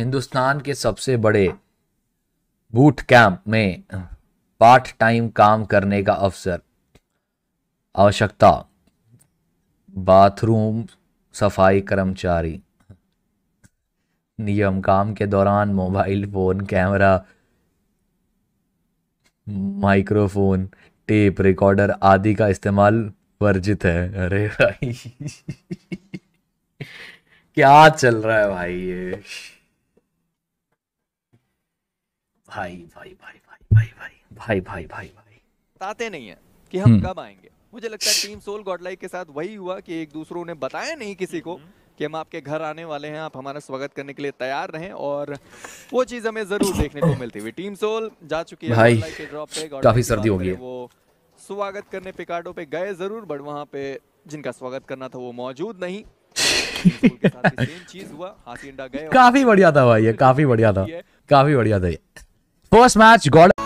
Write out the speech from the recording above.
हिंदुस्तान के सबसे बड़े बूट कैंप में पार्ट टाइम काम करने का अवसर आवश्यकता बाथरूम सफाई कर्मचारी नियम काम के दौरान mobile phone camera microphone tape recorder आदि का इस्तेमाल वर्जित है अरे भाई क्या चल रहा है भाई ये भाई भाई भाई भाई भाई भाई भाई भाई भाई भाई बताते नहीं है कि हम हम्म। कब आएंगे मुझे लगता है टीम सोल गॉडलाइक के साथ वही हुआ कि एक दूसरों ने बताया नहीं किसी को हम्म। कि हम आपके घर आने वाले हैं आप हमारा स्वागत करने के लिए तैयार रहें और वो चीज हमें जरूर देखने को मिलती हुई टीम सोल जा चुकी है भाई काफी सर्दी होगी वो स्वागत करने पिकाडो पे गए जरूर बट वहाँ पे जिनका स्वागत करना था वो मौजूद नहीं चीज हुआ हाथी अंडा गए काफी बढ़िया था भाई ये काफी बढ़िया था काफी बढ़िया था ये First match got